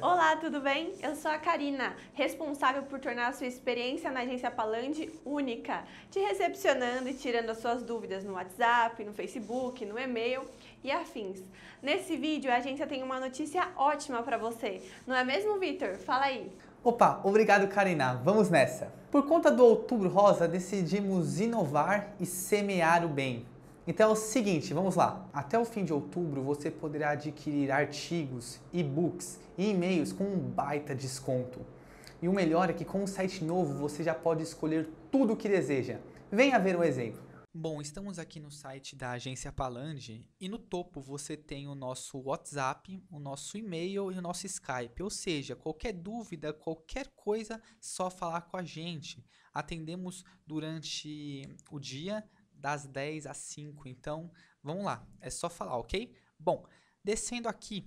Olá, tudo bem? Eu sou a Karina, responsável por tornar a sua experiência na agência Palande única, te recepcionando e tirando as suas dúvidas no WhatsApp, no Facebook, no e-mail e afins. Nesse vídeo, a agência tem uma notícia ótima para você, não é mesmo, Vitor? Fala aí. Opa, obrigado Karina, vamos nessa! Por conta do Outubro Rosa, decidimos inovar e semear o bem. Então é o seguinte, vamos lá. Até o fim de outubro você poderá adquirir artigos, e-books e e-mails com um baita desconto. E o melhor é que com o site novo você já pode escolher tudo o que deseja. Venha ver um exemplo. Bom, estamos aqui no site da agência Palange e no topo você tem o nosso WhatsApp, o nosso e-mail e o nosso Skype. Ou seja, qualquer dúvida, qualquer coisa, só falar com a gente. Atendemos durante o dia, das 10 às 5. Então, vamos lá, é só falar, ok? Bom, descendo aqui,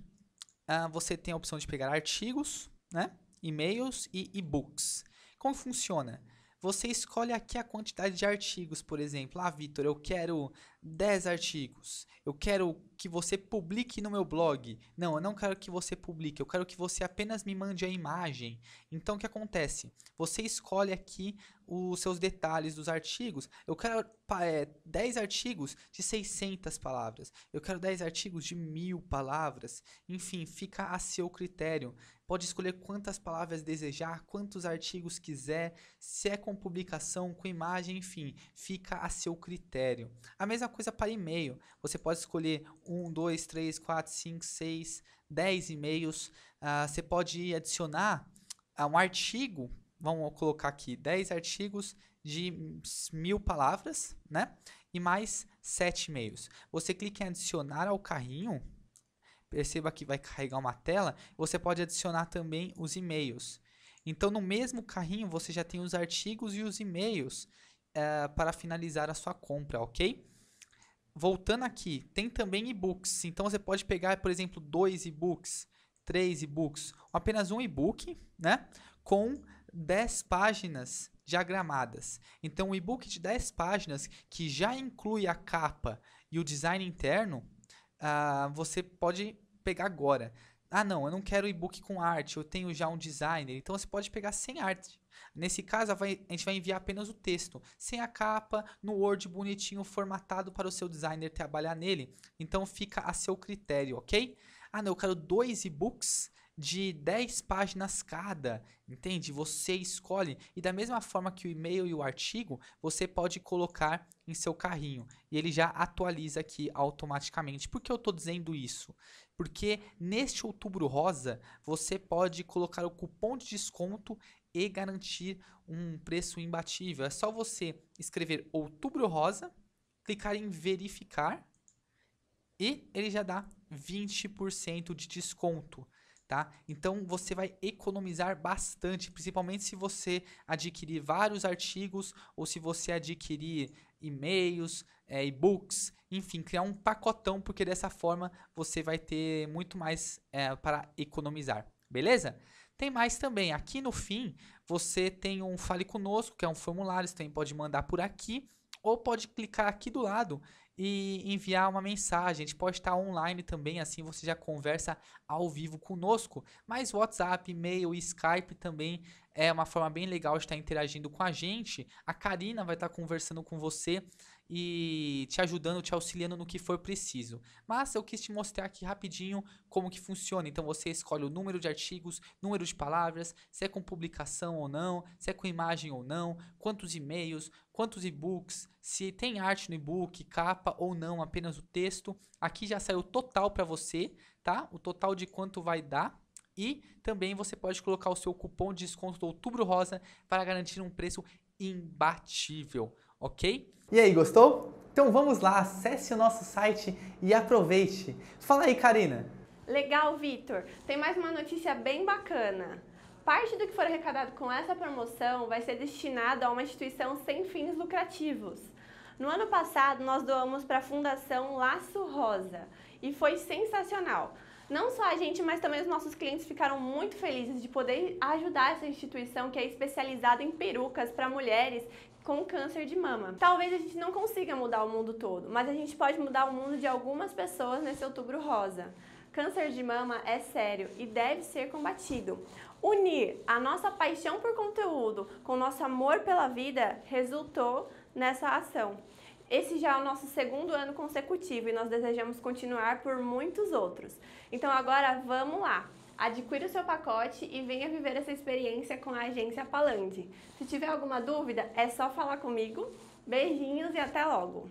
uh, você tem a opção de pegar artigos, né? e-mails e e-books. Como funciona? Você escolhe aqui a quantidade de artigos, por exemplo. Ah, Vitor, eu quero 10 artigos. Eu quero que você publique no meu blog. Não, eu não quero que você publique, eu quero que você apenas me mande a imagem. Então o que acontece? Você escolhe aqui os seus detalhes dos artigos. Eu quero é, 10 artigos de 600 palavras. Eu quero 10 artigos de mil palavras. Enfim, fica a seu critério. Pode escolher quantas palavras desejar, quantos artigos quiser, se é com publicação, com imagem, enfim, fica a seu critério. A mesma coisa para e-mail. Você pode escolher um, dois, três, quatro, cinco, seis, dez e-mails. Uh, você pode adicionar uh, um artigo, vamos colocar aqui, dez artigos de mil palavras, né? E mais sete e-mails. Você clica em adicionar ao carrinho, perceba que vai carregar uma tela, você pode adicionar também os e-mails. Então, no mesmo carrinho, você já tem os artigos e os e-mails uh, para finalizar a sua compra, ok? voltando aqui, tem também e-books. Então você pode pegar, por exemplo, dois e-books, três e-books, apenas um e-book, né? Com 10 páginas diagramadas. Então, um e-book de 10 páginas que já inclui a capa e o design interno, uh, você pode pegar agora. Ah, não, eu não quero e-book com arte, eu tenho já um designer. Então, você pode pegar sem arte. Nesse caso, a gente vai enviar apenas o texto, sem a capa, no Word bonitinho, formatado para o seu designer trabalhar nele. Então fica a seu critério, ok? Ah, não, eu quero dois e-books de 10 páginas cada, entende? Você escolhe. E da mesma forma que o e-mail e o artigo, você pode colocar em seu carrinho. E ele já atualiza aqui automaticamente. Por que eu estou dizendo isso? Porque neste outubro rosa, você pode colocar o cupom de desconto e garantir um preço imbatível. É só você escrever outubro rosa, clicar em verificar e ele já dá 20% de desconto tá? Então você vai economizar bastante, principalmente se você adquirir vários artigos ou se você adquirir e-mails, é, e-books, enfim, criar um pacotão, porque dessa forma você vai ter muito mais é, para economizar, beleza? Tem mais também, aqui no fim você tem um Fale Conosco, que é um formulário, você também pode mandar por aqui ou pode clicar aqui do lado e enviar uma mensagem. A gente pode estar online também, assim você já conversa ao vivo conosco. Mas WhatsApp, e-mail e Skype também é uma forma bem legal de estar interagindo com a gente. A Karina vai estar conversando com você e te ajudando, te auxiliando no que for preciso. Mas eu quis te mostrar aqui rapidinho como que funciona. Então você escolhe o número de artigos, número de palavras, se é com publicação ou não, se é com imagem ou não, quantos e-mails, quantos e-books, se tem arte no e-book, capa ou não, apenas o texto. Aqui já saiu o total para você, tá? O total de quanto vai dar. E também você pode colocar o seu cupom de desconto do Outubro Rosa para garantir um preço imbatível, ok? E aí, gostou? Então vamos lá, acesse o nosso site e aproveite. Fala aí, Karina. Legal, Vitor. Tem mais uma notícia bem bacana. Parte do que for arrecadado com essa promoção vai ser destinado a uma instituição sem fins lucrativos. No ano passado, nós doamos para a Fundação Laço Rosa e foi sensacional. Não só a gente, mas também os nossos clientes ficaram muito felizes de poder ajudar essa instituição que é especializada em perucas para mulheres com câncer de mama. Talvez a gente não consiga mudar o mundo todo, mas a gente pode mudar o mundo de algumas pessoas nesse outubro rosa. Câncer de mama é sério e deve ser combatido. Unir a nossa paixão por conteúdo com o nosso amor pela vida resultou nessa ação. Esse já é o nosso segundo ano consecutivo e nós desejamos continuar por muitos outros. Então agora vamos lá! Adquira o seu pacote e venha viver essa experiência com a agência Palande. Se tiver alguma dúvida, é só falar comigo. Beijinhos e até logo!